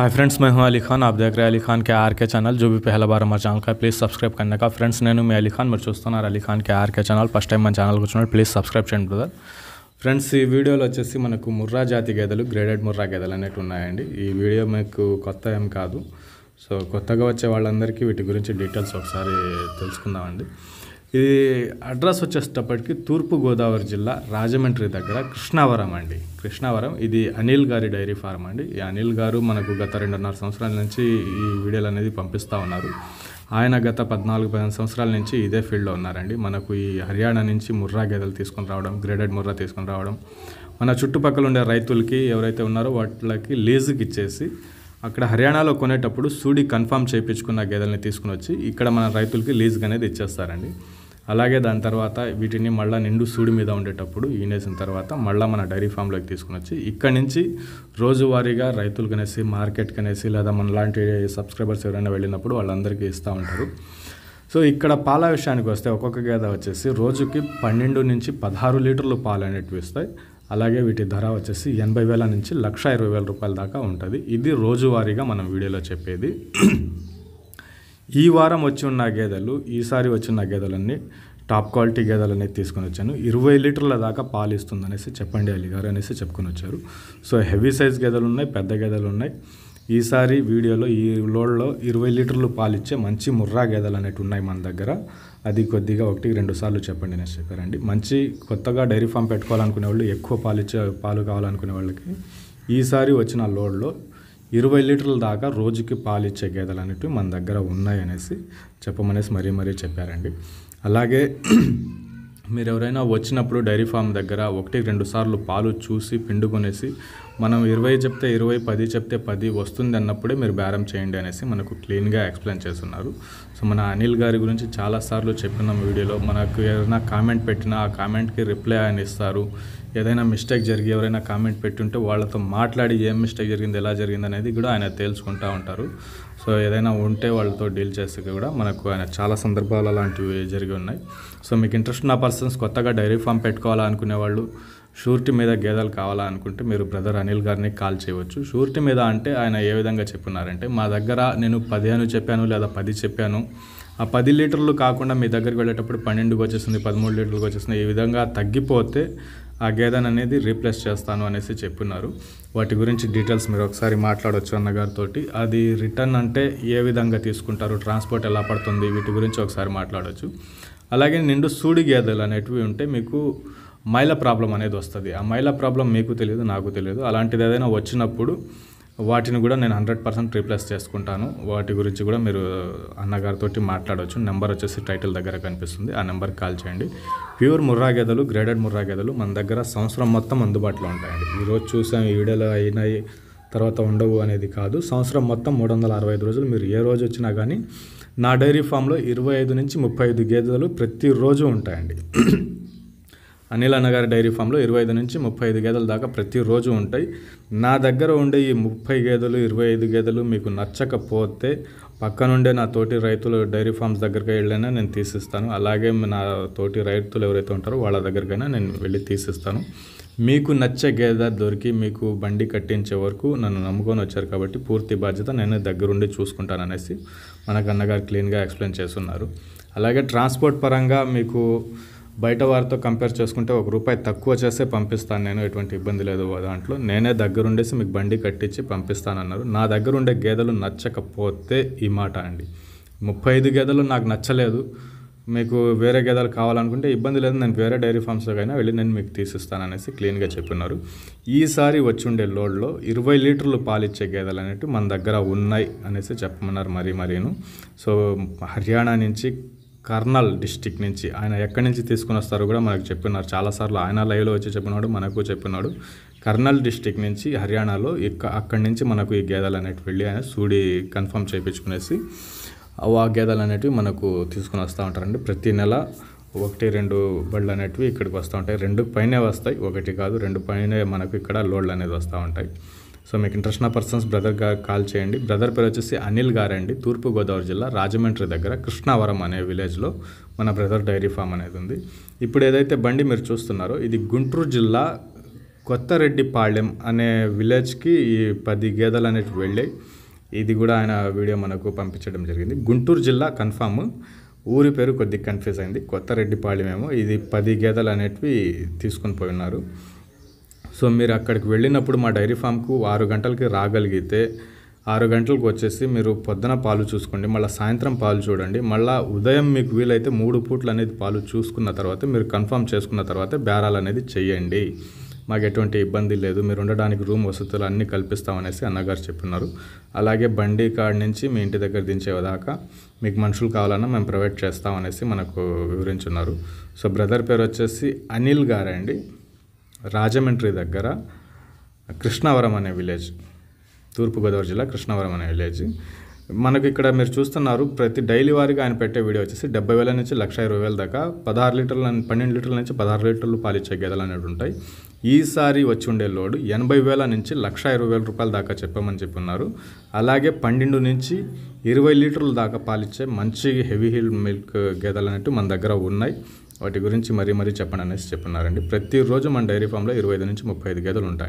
hi friends मैं हूं अली खान आप देख रहे हैं अली खान के आर के चैनल जो भी पहला बार हमारे ఛానల్ का प्लीज़ सब्सक्राइब करने का ఫ్రెండ్స్ నేను మీ అలీ ఖాన్ మీరు చూస్తున్నారు Ali Khan K RK channel first time మన ఛానల్కి వచ్చినప్పుడు ప్లీజ్ సబ్స్క్రైబ్ చేయండి బ్రదర్ ఫ్రెండ్స్ ఈ వీడియోలో వచ్చేసి మనకు ముర్రా జాతి గేదెలు గ్రేడెడ్ ముర్రా గేదెలు అనేవి ఉన్నాయండి ఈ వీడియో మీకు కొత్త ఏం కాదు సో కొత్తగా వచ్చే వాళ్ళందరికీ వీటి గురించి డీటెయిల్స్ ఒకసారి తెలుసుకుందామండి ఇది అడ్రస్ వచ్చేటప్పటికి తూర్పుగోదావరి జిల్లా రాజమండ్రి దగ్గర కృష్ణావరం అండి కృష్ణావరం ఇది అనిల్ గారి డైరీ ఫార్మ్ అండి ఈ అనిల్ గారు మనకు గత రెండున్నర సంవత్సరాల నుంచి ఈ వీడియోలు అనేది పంపిస్తూ ఉన్నారు ఆయన గత పద్నాలుగు పదిహేను సంవత్సరాల నుంచి ఇదే ఫీల్డ్లో ఉన్నారండి మనకు ఈ హర్యానా నుంచి ముర్రా గేదెలు తీసుకొని రావడం గ్రేడెడ్ ముర్రా తీసుకొని రావడం మన చుట్టుపక్కల ఉండే రైతులకి ఎవరైతే ఉన్నారో వాటికి లీజుకి ఇచ్చేసి అక్కడ హర్యానాలో కొనేటప్పుడు సూడి కన్ఫామ్ చేయించుకున్న గేదెల్ని తీసుకుని వచ్చి ఇక్కడ మన రైతులకి లీజుకి అనేది ఇచ్చేస్తారండి అలాగే దాని తర్వాత వీటిని మళ్ళీ నిండు సూడి మీద ఉండేటప్పుడు ఈనేసిన తర్వాత మళ్ళీ మన డైరీ ఫామ్లోకి తీసుకుని వచ్చి ఇక్కడ నుంచి రోజువారీగా రైతులు కనేసి మార్కెట్ కనేసి లేదా మన లాంటి సబ్స్క్రైబర్స్ ఎవరైనా వెళ్ళినప్పుడు వాళ్ళందరికీ ఇస్తూ ఉంటారు సో ఇక్కడ పాల విషయానికి వస్తే ఒక్కొక్క గేదె వచ్చేసి రోజుకి పన్నెండు నుంచి పదహారు లీటర్లు పాలు అనేటివి ఇస్తాయి అలాగే వీటి ధర వచ్చేసి ఎనభై వేల నుంచి లక్ష ఇరవై వేల రూపాయల దాకా ఉంటుంది ఇది రోజువారీగా మనం వీడియోలో చెప్పేది ఈ వారం వచ్చి ఉన్న గేదెలు ఈసారి వచ్చిన గేదెలన్నీ టాప్ క్వాలిటీ గేదెలు అనేది తీసుకొని వచ్చాను ఇరవై లీటర్ల దాకా పాలు ఇస్తుంది అనేసి చెప్పండి అలీ గారు అనేసి చెప్పుకొని వచ్చారు సో హెవీ సైజ్ గేదెలు ఉన్నాయి పెద్ద గేదెలు ఉన్నాయి ఈసారి వీడియోలో ఈ లోడ్లో ఇరవై లీటర్లు పాలు ఇచ్చే మంచి ముర్రా గేదెలు అనేవి ఉన్నాయి మన దగ్గర అది కొద్దిగా ఒకటి రెండు సార్లు చెప్పండి నశేఖర్ అండి మంచి కొత్తగా డైరీ ఫామ్ పెట్టుకోవాలనుకునే వాళ్ళు ఎక్కువ పాలు ఇచ్చే పాలు కావాలనుకునే వాళ్ళకి ఈసారి వచ్చిన లోడ్లో ఇరవై లీటర్ల దాకా రోజుకి పాలు ఇచ్చే గేదెలు అనేటివి మన దగ్గర ఉన్నాయి అనేసి చెప్పమనేసి మరీ మరీ చెప్పారండి అలాగే మీరు ఎవరైనా వచ్చినప్పుడు డైరీ ఫామ్ దగ్గర ఒకటి రెండు సార్లు పాలు చూసి పిండుకొనేసి మనం ఇరవై చెప్తే ఇరవై పది చెప్తే పది వస్తుంది అన్నప్పుడే మీరు బేరం చేయండి అనేసి మనకు క్లీన్గా ఎక్స్ప్లెయిన్ చేస్తున్నారు సో మన అనిల్ గారి గురించి చాలాసార్లు చెప్పిన వీడియోలో మనకు ఏదైనా కామెంట్ పెట్టినా ఆ కామెంట్కి రిప్లై అని ఇస్తారు ఏదైనా మిస్టేక్ జరిగి ఎవరైనా కామెంట్ పెట్టుంటే వాళ్ళతో మాట్లాడి ఏం మిస్టేక్ జరిగింది ఎలా జరిగింది అనేది కూడా ఆయన తేల్చుకుంటూ ఉంటారు సో ఏదైనా ఉంటే వాళ్ళతో డీల్ చేస్తే కూడా మనకు ఆయన చాలా సందర్భాలు అలాంటివి జరిగి ఉన్నాయి సో మీకు ఇంట్రెస్ట్ ఉన్న పర్సన్స్ కొత్తగా డైరీ ఫామ్ పెట్టుకోవాలనుకునే వాళ్ళు షూరిటీ మీద గేదెలు కావాలా అనుకుంటే మీరు బ్రదర్ అనిల్ గారిని కాల్ చేయవచ్చు షూరిటీ మీద అంటే ఆయన ఏ విధంగా చెప్పున్నారంటే మా దగ్గర నేను పదిహేను చెప్పాను లేదా పది చెప్పాను ఆ పది లీటర్లు కాకుండా మీ దగ్గరికి వెళ్ళేటప్పుడు పన్నెండుకి వచ్చేసింది పదమూడు లీటర్లకు వచ్చేసింది ఈ విధంగా తగ్గిపోతే ఆ గేదెన్ అనేది రీప్లేస్ చేస్తాను అనేసి చెప్పున్నారు వాటి గురించి డీటెయిల్స్ మీరు ఒకసారి మాట్లాడవచ్చు అన్నగారితో అది రిటర్న్ అంటే ఏ విధంగా తీసుకుంటారు ట్రాన్స్పోర్ట్ ఎలా పడుతుంది వీటి గురించి ఒకసారి మాట్లాడవచ్చు అలాగే నిండు సూడి గేదెలు అనేటివి ఉంటే మీకు మైల ప్రాబ్లం అనేది వస్తుంది ఆ మైల ప్రాబ్లం మీకు తెలియదు నాకు తెలియదు అలాంటిది ఏదైనా వచ్చినప్పుడు వాటిని కూడా నేను హండ్రెడ్ పర్సెంట్ రీప్లేస్ చేసుకుంటాను వాటి గురించి కూడా మీరు అన్నగారితో మాట్లాడవచ్చు నెంబర్ వచ్చేసి టైటిల్ దగ్గర కనిపిస్తుంది ఆ నెంబర్కి కాల్ చేయండి ప్యూర్ ముర్రా గెదలు గ్రేడెడ్ ముర్రా గేదెలు మన దగ్గర సంవత్సరం మొత్తం అందుబాటులో ఉంటాయండి ఈరోజు చూసాం ఈ వీడియోలో అయినాయి తర్వాత ఉండవు అనేది కాదు సంవత్సరం మొత్తం మూడు వందల అరవై ఐదు రోజులు మీరు ఏ రోజు వచ్చినా కానీ నా డైరీ ఫామ్లో ఇరవై ఐదు నుంచి ముప్పై ఐదు గేదెలు ప్రతిరోజు ఉంటాయండి అనిల్ అన్నగారి డైరీ ఫామ్లో ఇరవై ఐదు నుంచి ముప్పై ఐదు గేదెల దాకా ప్రతిరోజు ఉంటాయి నా దగ్గర ఉండే ఈ ముప్పై గేదెలు ఇరవై ఐదు గేదెలు మీకు నచ్చకపోతే పక్కనుండే నా తోటి రైతులు డైరీ ఫామ్స్ దగ్గరికి వెళ్ళైనా నేను తీసిస్తాను అలాగే నా తోటి రైతులు ఎవరైతే ఉంటారో వాళ్ళ దగ్గరికైనా నేను వెళ్ళి తీసిస్తాను మీకు నచ్చే గేదె దొరికి మీకు బండి కట్టించే వరకు నన్ను నమ్ముకొని వచ్చారు కాబట్టి పూర్తి బాధ్యత నేను దగ్గరుండి చూసుకుంటాననేసి మనకు అన్నగారు క్లీన్గా ఎక్స్ప్లెయిన్ చేస్తున్నారు అలాగే ట్రాన్స్పోర్ట్ పరంగా మీకు బయట వారితో కంపేర్ చేసుకుంటే ఒక రూపాయి తక్కువ చేస్తే పంపిస్తాను నేను ఎటువంటి ఇబ్బంది లేదు దాంట్లో నేనే దగ్గరుండేసి మీకు బండి కట్టించి పంపిస్తానన్నారు నా దగ్గర ఉండే గేదెలు నచ్చకపోతే ఈ మాట అండి ముప్పై ఐదు గేదెలు నాకు నచ్చలేదు మీకు వేరే గేదెలు కావాలనుకుంటే ఇబ్బంది లేదు నేను వేరే డైరీ అయినా వెళ్ళి నేను మీకు తీసిస్తాను అనేసి క్లీన్గా చెప్పినారు ఈసారి వచ్చి ఉండే లోడ్లో ఇరవై లీటర్లు పాలిచ్చే గేదెలు అనేవి మన దగ్గర ఉన్నాయి అనేసి చెప్పమన్నారు మరీ మరీను సో హర్యానా నుంచి కర్నల్ డిస్టిక్ నుంచి ఆయన ఎక్కడి నుంచి తీసుకుని వస్తారో కూడా మనకు చెప్పినారు చాలాసార్లు ఆయన లైవ్లో వచ్చి చెప్పినాడు మనకు చెప్పినాడు కర్నల్ డిస్టిక్ నుంచి హర్యానాలో ఇక్క అక్కడి నుంచి మనకు ఈ గేదెలు అనేటివి వెళ్ళి ఆయన సూడి కన్ఫర్మ్ చేయించుకునేసి ఆ గేదెలు అనేటివి మనకు తీసుకుని వస్తూ ఉంటారండి ప్రతి నెల ఒకటి రెండు బళ్ళు అనేటివి ఇక్కడికి వస్తూ ఉంటాయి రెండు పైనే వస్తాయి ఒకటి కాదు రెండు పైనే మనకు ఇక్కడ లోడ్లు అనేది వస్తూ ఉంటాయి సో మీకు ఇంట్రెస్ట్ ఉన్న పర్సన్స్ బ్రదర్గా కాల్ చేయండి బ్రదర్ పేరు వచ్చేసి అనిల్ గారండి తూర్పుగోదావరి జిల్లా రాజమండ్రి దగ్గర కృష్ణావరం అనే విలేజ్లో మన బ్రదర్ డైరీ ఫామ్ అనేది ఉంది ఇప్పుడు ఏదైతే బండి మీరు చూస్తున్నారో ఇది గుంటూరు జిల్లా కొత్తరెడ్డిపాళ్యం అనే విలేజ్కి ఈ పది గేదెలు అనేవి వెళ్ళాయి ఇది కూడా ఆయన వీడియో మనకు పంపించడం జరిగింది గుంటూరు జిల్లా కన్ఫామ్ ఊరి పేరు కొద్దిగా కన్ఫ్యూజ్ అయింది కొత్తరెడ్డిపాళ్యం ఏమో ఇది పది గేదెలు అనేటివి తీసుకొని పోయి ఉన్నారు సో మీరు అక్కడికి వెళ్ళినప్పుడు మా డైరీ ఫామ్కు ఆరు గంటలకి రాగలిగితే ఆరు గంటలకు వచ్చేసి మీరు పొద్దున పాలు చూసుకోండి మళ్ళీ సాయంత్రం పాలు చూడండి మళ్ళీ ఉదయం మీకు వీలైతే మూడు పూట్లు అనేది పాలు చూసుకున్న తర్వాత మీరు కన్ఫర్మ్ చేసుకున్న తర్వాత బేరాలు అనేది చేయండి మాకు ఎటువంటి ఇబ్బంది లేదు మీరు ఉండడానికి రూమ్ వసతులు అన్నీ కల్పిస్తామనేసి అన్నగారు చెప్పినారు అలాగే బండి కాడ నుంచి మీ ఇంటి దగ్గర దించేదాకా మీకు మనుషులు కావాలన్నా మేము ప్రొవైడ్ చేస్తామనేసి మనకు వివరించున్నారు సో బ్రదర్ పేరు వచ్చేసి అనిల్ గారండి రాజమండ్రి దగ్గర కృష్ణవరం అనే విలేజ్ తూర్పుగోదావరి జిల్లా కృష్ణవరం అనే విలేజ్ మనకు ఇక్కడ మీరు చూస్తున్నారు ప్రతి డైలీ వారిగా ఆయన పెట్టే వీడియో వచ్చేసి డెబ్బై వేల నుంచి లక్ష ఇరవై వేల దాకా పదహారు లీటర్ల పన్నెండు లీటర్ల నుంచి పదహారు లీటర్లు పాలిచ్చే గదలు అనేవి ఉంటాయి ఈసారి వచ్చి ఉండే లోడ్ ఎనభై వేల నుంచి లక్ష ఇరవై వేల రూపాయల దాకా చెప్పామని చెప్పి ఉన్నారు అలాగే పన్నెండు నుంచి ఇరవై లీటర్ల దాకా పాలిచ్చే మంచి హెవీ హీల్ మిల్క్ గేదెలు అనేవి మన దగ్గర ఉన్నాయి వాటి గురించి మరీ మరీ చెప్పండి అనేసి చెప్పినారండి ప్రతిరోజు మన డైరీ ఫామ్లో ఇరవై ఐదు నుంచి ముప్పై ఐదు గేదెలు ఉంటాయి